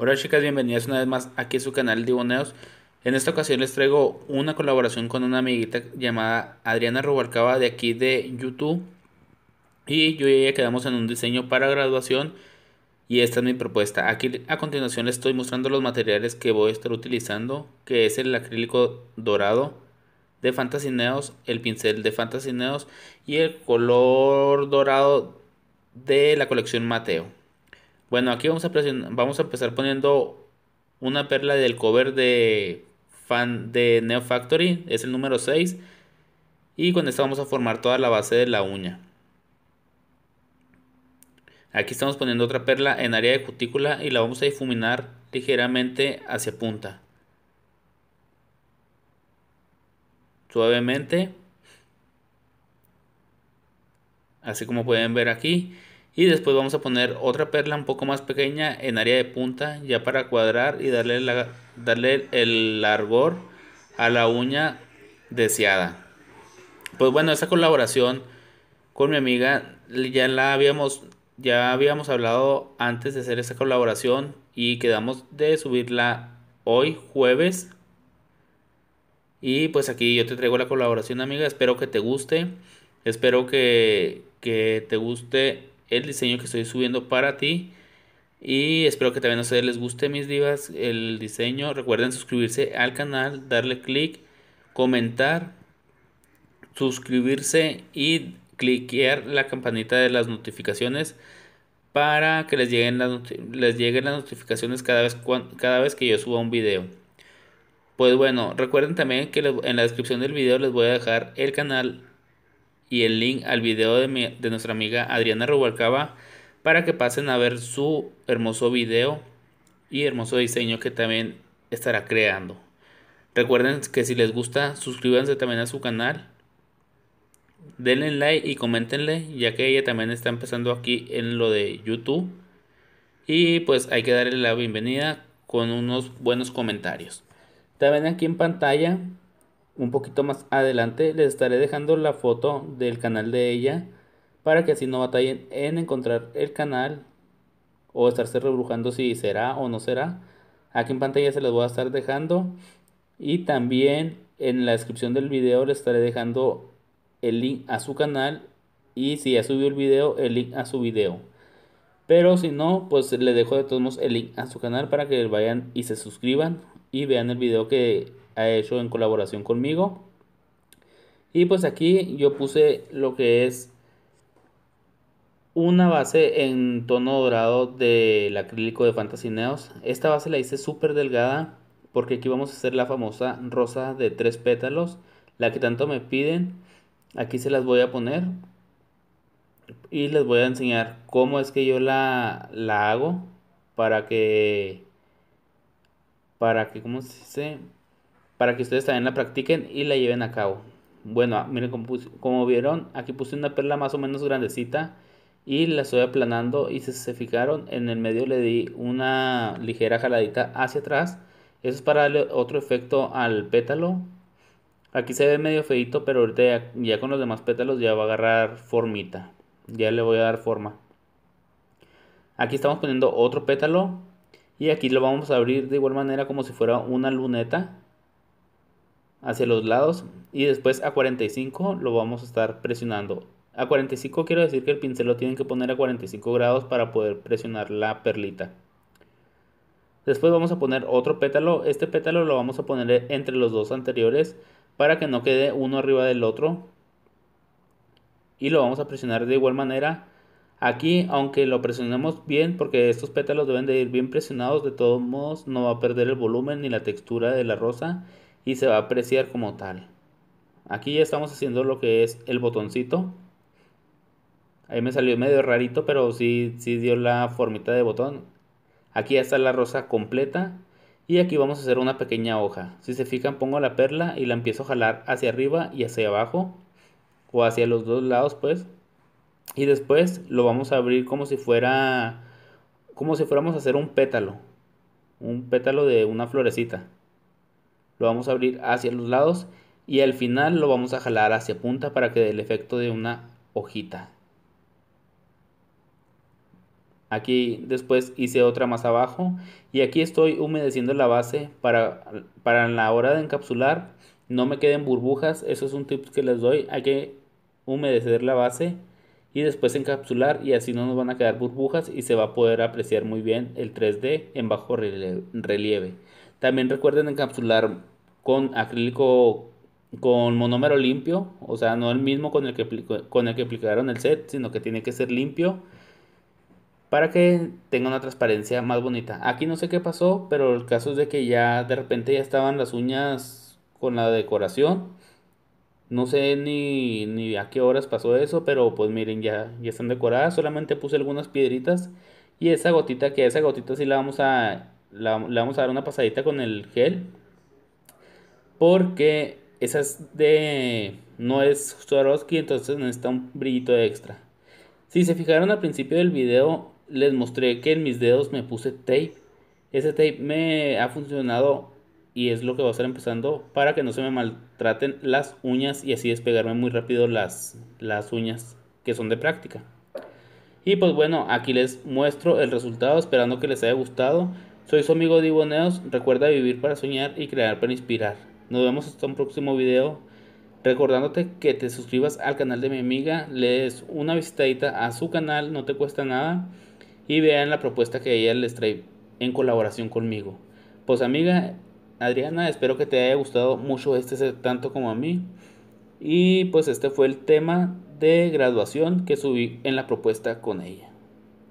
Hola chicas, bienvenidas una vez más aquí a su canal Diboneos. En esta ocasión les traigo una colaboración con una amiguita llamada Adriana Rubalcaba de aquí de YouTube. Y yo y ella quedamos en un diseño para graduación y esta es mi propuesta. Aquí a continuación les estoy mostrando los materiales que voy a estar utilizando, que es el acrílico dorado, de Fantasy Neos, el pincel de Fantasy Neos y el color dorado de la colección Mateo. Bueno, aquí vamos a, vamos a empezar poniendo una perla del cover de, fan de Neo Factory, es el número 6. Y con esta vamos a formar toda la base de la uña. Aquí estamos poniendo otra perla en área de cutícula y la vamos a difuminar ligeramente hacia punta. Así como pueden ver aquí. Y después vamos a poner otra perla un poco más pequeña en área de punta. Ya para cuadrar y darle, darle el largor a la uña deseada. Pues bueno, esta colaboración con mi amiga ya la habíamos ya habíamos hablado antes de hacer esta colaboración y quedamos de subirla hoy jueves y pues aquí yo te traigo la colaboración, amiga. Espero que te guste. Espero que, te guste el diseño que estoy subiendo para ti. Y espero que también a ustedes les guste, mis divas, el diseño. Recuerden suscribirse al canal, darle clic, comentar, suscribirse y cliquear la campanita de las notificaciones para que les lleguen, las, les lleguen las notificaciones cada vez, cada vez que yo suba un video. Pues bueno, recuerden también que en la descripción del video les voy a dejar el canal y el link al video de, nuestra amiga Adriana Rubalcaba para que pasen a ver su hermoso video y hermoso diseño que también estará creando. Recuerden que si les gusta, suscríbanse también a su canal. Denle like y comentenle, ya que ella también está empezando aquí en lo de YouTube. Y pues hay que darle la bienvenida con unos buenos comentarios. También aquí en pantalla, un poquito más adelante, les estaré dejando la foto del canal de ella para que así no batallen en encontrar el canal o estarse rebrujando si será o no será. Aquí en pantalla se las voy a estar dejando y también en la descripción del video les estaré dejando el link a su canal y si ya subió el video, el link a su video. Pero si no, pues le dejo de todos modos el link a su canal para que vayan y se suscriban y vean el video que ha hecho en colaboración conmigo. Y pues aquí yo puse lo que es una base en tono dorado del acrílico de Fantasy Neos. Esta base la hice súper delgada porque aquí vamos a hacer la famosa rosa de tres pétalos, la que tanto me piden. Aquí se las voy a poner y les voy a enseñar cómo es que yo la, la hago para que para que, como se Para que ustedes también la practiquen y la lleven a cabo. Bueno, ah, miren como, vieron, aquí puse una perla más o menos grandecita y la estoy aplanando y si se fijaron, en el medio le di una ligera jaladita hacia atrás. Eso es para darle otro efecto al pétalo. Aquí se ve medio feito, pero ahorita ya con los demás pétalos ya va a agarrar formita. Ya le voy a dar forma. Aquí estamos poniendo otro pétalo y aquí lo vamos a abrir de igual manera como si fuera una luneta hacia los lados y después a 45 lo vamos a estar presionando a 45 quiero decir que el pincel lo tienen que poner a 45 grados para poder presionar la perlita después vamos a poner otro pétalo este pétalo lo vamos a poner entre los dos anteriores para que no quede uno arriba del otro y lo vamos a presionar de igual manera Aquí, aunque lo presionemos bien, porque estos pétalos deben de ir bien presionados, de todos modos no va a perder el volumen ni la textura de la rosa y se va a apreciar como tal. Aquí ya estamos haciendo lo que es el botoncito. Ahí me salió medio rarito, pero sí, sí dio la formita de botón. Aquí ya está la rosa completa y aquí vamos a hacer una pequeña hoja. Si se fijan pongo la perla y la empiezo a jalar hacia arriba y hacia abajo o hacia los dos lados pues y después lo vamos a abrir como si fuera como si fuéramos a hacer un pétalo un pétalo de una florecita lo vamos a abrir hacia los lados y al final lo vamos a jalar hacia punta para que dé el efecto de una hojita aquí después hice otra más abajo y aquí estoy humedeciendo la base para, para la hora de encapsular no me queden burbujas eso es un tip que les doy hay que humedecer la base y después encapsular y así no nos van a quedar burbujas y se va a poder apreciar muy bien el 3D en bajo relieve. También recuerden encapsular con acrílico con monómero limpio, o sea, no el mismo con el que con el que aplicaron el set, sino que tiene que ser limpio para que tenga una transparencia más bonita. Aquí no sé qué pasó, pero el caso es de que ya de repente ya estaban las uñas con la decoración no sé ni, ni a qué horas pasó eso, pero pues miren, ya, ya están decoradas. Solamente puse algunas piedritas. Y esa gotita, que esa gotita sí la vamos a, la, vamos a dar una pasadita con el gel. Porque esa es de, no es Swarovski, entonces necesita un brillito extra. Si se fijaron al principio del video, les mostré que en mis dedos me puse tape. Ese tape me ha funcionado y es lo que va a estar empezando para que no se me maltraten las uñas y así despegarme muy rápido las, las uñas que son de práctica. Y pues bueno, aquí les muestro el resultado, esperando que les haya gustado. Soy su amigo Diboneos, recuerda vivir para soñar y crear para inspirar. Nos vemos hasta un próximo video. Recordándote que te suscribas al canal de mi amiga, le des una visitadita a su canal, no te cuesta nada. Y vean la propuesta que ella les trae en colaboración conmigo. Pues amiga, Adriana, espero que te haya gustado mucho este tanto como a mí. Y pues este fue el tema de graduación que subí en la propuesta con ella,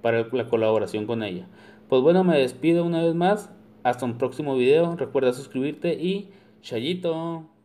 para la colaboración con ella. Pues bueno, me despido una vez más. Hasta un próximo video. Recuerda suscribirte y chayito.